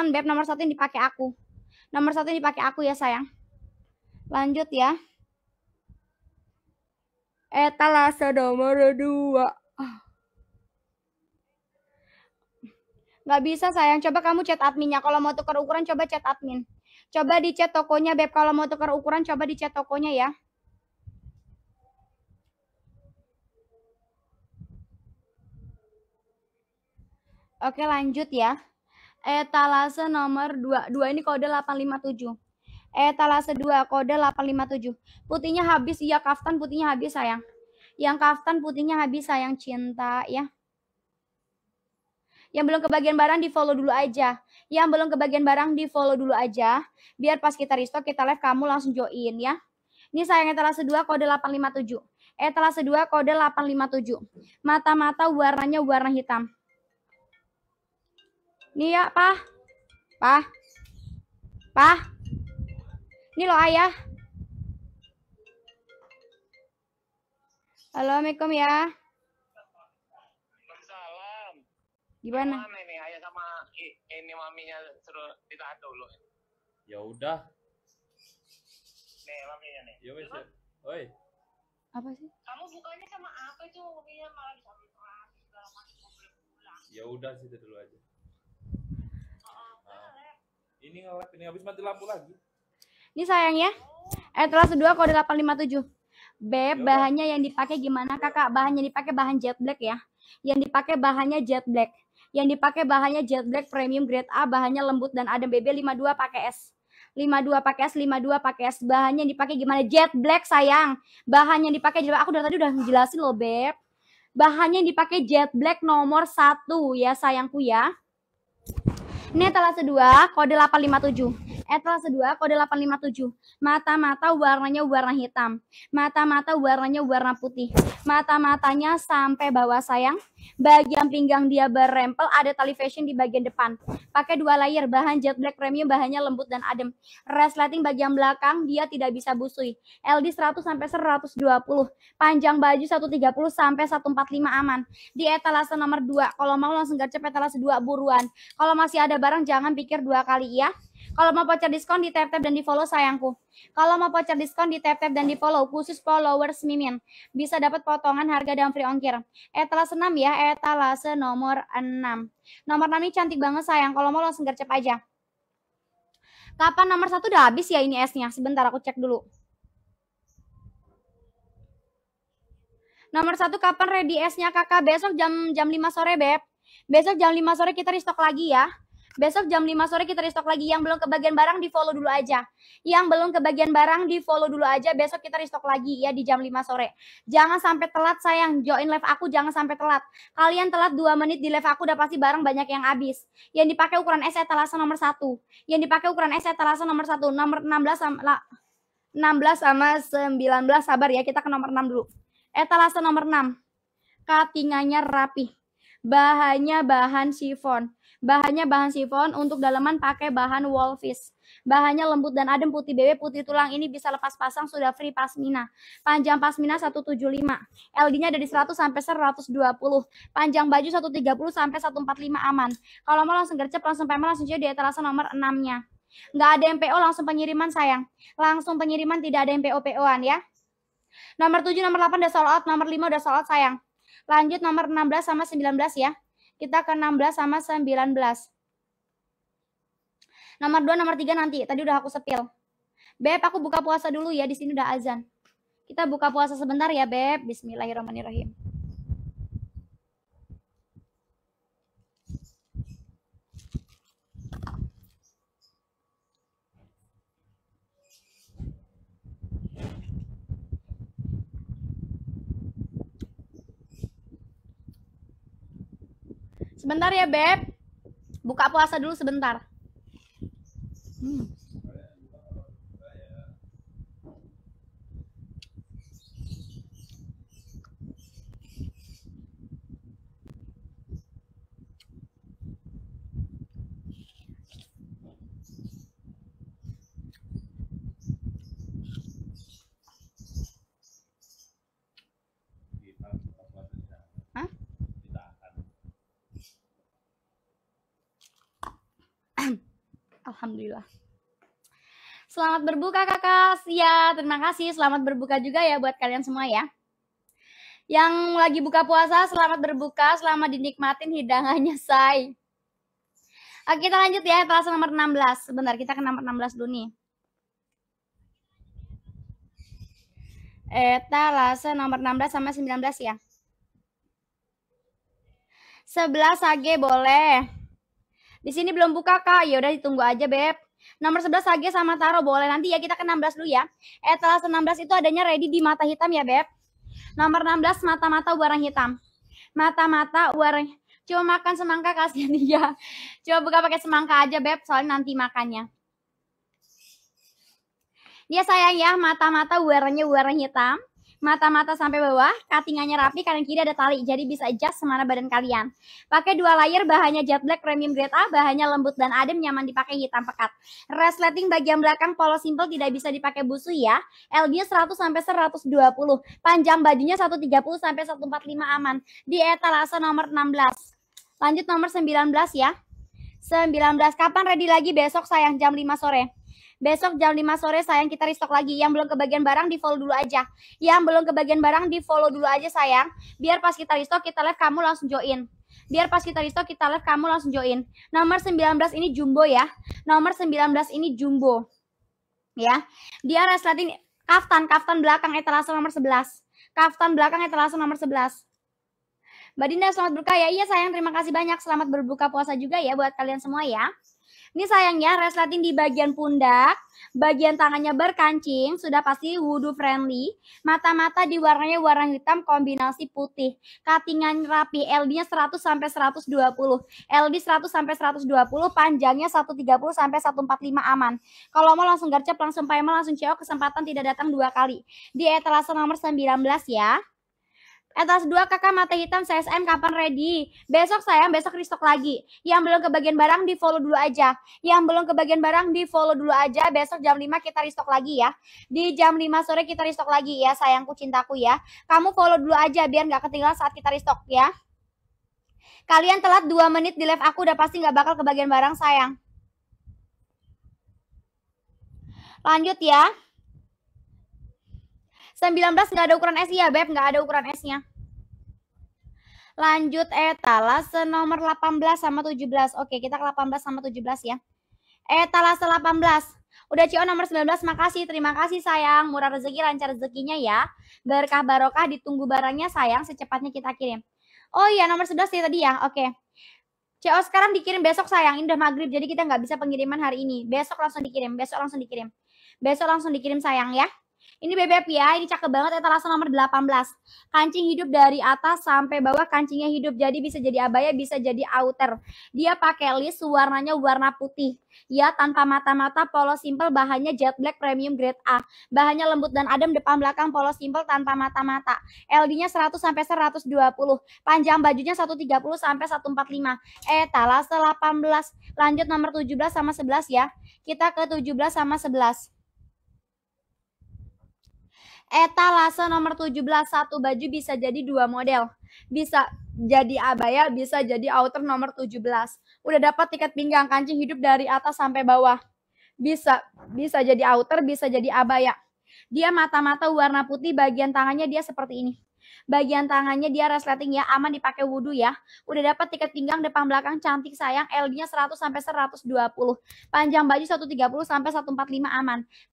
kelihatan beb nomor satu yang dipakai aku nomor satu yang dipakai aku ya sayang lanjut ya etalase nomor dua nggak bisa sayang coba kamu chat adminnya kalau mau tukar ukuran coba chat admin coba di chat tokonya beb kalau mau tukar ukuran coba di chat tokonya ya Oke lanjut ya etalase nomor 2. 2 ini kode 857. Etalase 2 kode 857. Putihnya habis ya kaftan putihnya habis sayang. Yang kaftan putihnya habis sayang cinta ya. Yang belum kebagian barang di follow dulu aja. Yang belum kebagian barang di follow dulu aja. Biar pas kita restock kita live kamu langsung join ya. Ini sayang etalase 2 kode 857. Etalase 2 kode 857. Mata-mata warnanya warna hitam. Nih ya, pa, pa, pa, ini loh, Ayah. Halo, Assalamualaikum ya. Salam. Gimana? Gimana ini ayah sama ini maminya suruh ditahan dulu. Ya udah. Nih maminya nih. Ya wes. Ya. Oi. Apa sih? Kamu bukannya sama apa cuma Maminya malah bisa pulang. Ya udah situ dulu aja. Ini ngelag, ini habis mati lampu lagi. Ini sayang ya. Eh, telah kedua kode 857. Beb, Yo. bahannya yang dipakai gimana kakak? Bahannya dipakai bahan jet black ya. Yang dipakai bahannya jet black. Yang dipakai bahannya jet black premium grade A, bahannya lembut dan ada BB 52 pakai S. 52 pakai S, 52 pakai S. Bahannya yang dipakai gimana? Jet black sayang. Bahannya yang dipakai Aku dari tadi udah jelasin loh, Beb. Bahannya yang dipakai jet black nomor satu ya sayangku ya. Ini etalase 2, kode 857 etalase 2 kode 857. Mata-mata warnanya warna hitam. Mata-mata warnanya warna putih. Mata-matanya sampai bawah sayang. Bagian pinggang dia berempel, ada tali fashion di bagian depan. Pakai dua layer, bahan jet black premium, bahannya lembut dan adem. Resleting bagian belakang, dia tidak bisa busui. LD 100 sampai 120. Panjang baju 130 sampai 145 aman. Di etalase nomor 2, kalau mau langsung gercep etalase 2 buruan. Kalau masih ada barang jangan pikir dua kali ya. Kalau mau voucher diskon di tap-tap dan di follow sayangku. Kalau mau voucher diskon di tap-tap dan di follow khusus followers Mimin. Bisa dapat potongan harga dan free ongkir. Etalase 6 ya, etalase nomor 6. Nomor 6 ini cantik banget sayang. Kalau mau langsung gercep aja. Kapan nomor satu udah habis ya ini esnya? Sebentar aku cek dulu. Nomor satu kapan ready esnya kakak? Besok jam jam 5 sore beb. Besok jam 5 sore kita restock lagi ya. Besok jam 5 sore kita restock lagi. Yang belum kebagian barang di follow dulu aja. Yang belum kebagian barang di follow dulu aja. Besok kita restock lagi ya di jam 5 sore. Jangan sampai telat sayang. Join live aku jangan sampai telat. Kalian telat 2 menit di live aku udah pasti barang banyak yang habis. Yang dipakai ukuran S etalase nomor 1. Yang dipakai ukuran S etalase nomor 1. Nomor 16 sama, 16 sama 19 sabar ya. Kita ke nomor 6 dulu. Etalase nomor 6. Katingannya rapi. Bahannya bahan chiffon Bahannya bahan sifon, untuk daleman pakai bahan wolfish. Bahannya lembut dan adem, putih bebek, putih tulang. Ini bisa lepas pasang, sudah free pasmina. Panjang pasmina 175. LD-nya ada di 100 sampai 120. Panjang baju 130 sampai 145 aman. Kalau mau langsung gercep, langsung payment, langsung di etalase nomor 6-nya. Nggak ada MPO, langsung pengiriman sayang. Langsung pengiriman, tidak ada MPO-PO-an ya. Nomor 7, nomor 8 udah sold out, nomor 5 udah sold out sayang. Lanjut nomor 16 sama 19 ya. Kita ke 16 sama 19. Nomor 2, nomor 3 nanti. Tadi udah aku sepil. Beb, aku buka puasa dulu ya. Di sini udah azan. Kita buka puasa sebentar ya, Beb. Bismillahirrahmanirrahim. Sebentar ya, Beb. Buka puasa dulu sebentar. Alhamdulillah. Selamat berbuka kakak. Ya, terima kasih. Selamat berbuka juga ya buat kalian semua ya. Yang lagi buka puasa, selamat berbuka, selamat dinikmatin hidangannya, say. Oke, kita lanjut ya, Kelas nomor 16. Sebentar, kita ke nomor 16 dulu nih. Eta rasa nomor 16 sama 19 ya. 11 sage boleh. Di sini belum buka kak, ya udah ditunggu aja beb. Nomor 11 Sage sama Taro boleh nanti ya kita ke 16 dulu ya. eh setelah 16 itu adanya ready di mata hitam ya beb. Nomor 16 mata-mata warna hitam. Mata-mata warna Coba makan semangka kasihan dia. Coba buka pakai semangka aja beb soalnya nanti makannya. Dia sayang ya mata-mata warnanya warna hitam mata-mata sampai bawah, katingannya rapi, kanan kiri ada tali, jadi bisa adjust semana badan kalian. Pakai dua layer, bahannya jet black premium grade A, bahannya lembut dan adem, nyaman dipakai hitam pekat. Resleting bagian belakang polos simple tidak bisa dipakai busu ya. LB 100 sampai 120. Panjang bajunya 130 sampai 145 aman. Di etalase nomor 16. Lanjut nomor 19 ya. 19. Kapan ready lagi besok sayang jam 5 sore? Besok jam 5 sore sayang kita restock lagi. Yang belum kebagian barang di follow dulu aja. Yang belum kebagian barang di follow dulu aja sayang. Biar pas kita restock kita live kamu langsung join. Biar pas kita restock kita live kamu langsung join. Nomor 19 ini jumbo ya. Nomor 19 ini jumbo. Ya. Dia resletin kaftan, kaftan belakang etalase nomor 11. Kaftan belakang etalase nomor 11. Mbak Dinda selamat berbuka ya Iya sayang, terima kasih banyak. Selamat berbuka puasa juga ya buat kalian semua ya. Ini sayangnya resleting di bagian pundak, bagian tangannya berkancing, sudah pasti wudhu friendly. Mata-mata diwarnanya warna hitam kombinasi putih. katingan rapi, LD-nya 100 sampai 120. LD 100 sampai 120, panjangnya 130 sampai 145 aman. Kalau mau langsung gercep, langsung payment, langsung cewek, kesempatan tidak datang dua kali. Di etalase nomor 19 ya atas dua kakak mata hitam CSM kapan ready? Besok sayang, besok restock lagi. Yang belum kebagian barang di follow dulu aja. Yang belum kebagian barang di follow dulu aja. Besok jam 5 kita restock lagi ya. Di jam 5 sore kita restock lagi ya sayangku cintaku ya. Kamu follow dulu aja biar nggak ketinggalan saat kita restock ya. Kalian telat dua menit di live aku udah pasti nggak bakal kebagian barang sayang. Lanjut ya. 19 nggak ada ukuran S ya, Beb. Nggak ada ukuran S-nya. Lanjut etalase nomor 18 sama 17. Oke, kita ke 18 sama 17 ya. Etalase 18. Udah Cio nomor 19, makasih. Terima kasih sayang. Murah rezeki, lancar rezekinya ya. Berkah barokah, ditunggu barangnya sayang. Secepatnya kita kirim. Oh iya, nomor 11 sih ya tadi ya. Oke. CO sekarang dikirim besok sayang. Ini udah maghrib, jadi kita nggak bisa pengiriman hari ini. Besok langsung dikirim, besok langsung dikirim. Besok langsung dikirim sayang ya. Ini bebek ya, ini cakep banget etalase nomor 18. Kancing hidup dari atas sampai bawah kancingnya hidup. Jadi bisa jadi abaya, bisa jadi outer. Dia pakai list warnanya warna putih. Ya, tanpa mata-mata, polos simple, bahannya jet black premium grade A. Bahannya lembut dan adem, depan belakang polos simple tanpa mata-mata. LD-nya 100 sampai 120. Panjang bajunya 130 sampai 145. Etalase 18. Lanjut nomor 17 sama 11 ya. Kita ke 17 sama 11. Etalase nomor 17 satu baju bisa jadi dua model. Bisa jadi abaya, bisa jadi outer nomor 17. Udah dapat tiket pinggang kancing hidup dari atas sampai bawah. Bisa bisa jadi outer, bisa jadi abaya. Dia mata-mata warna putih, bagian tangannya dia seperti ini. Bagian tangannya dia resleting ya, aman dipakai wudhu ya. Udah dapat tiket pinggang depan belakang cantik sayang, LD-nya 100 sampai 120. Panjang baju 130 sampai 145 aman.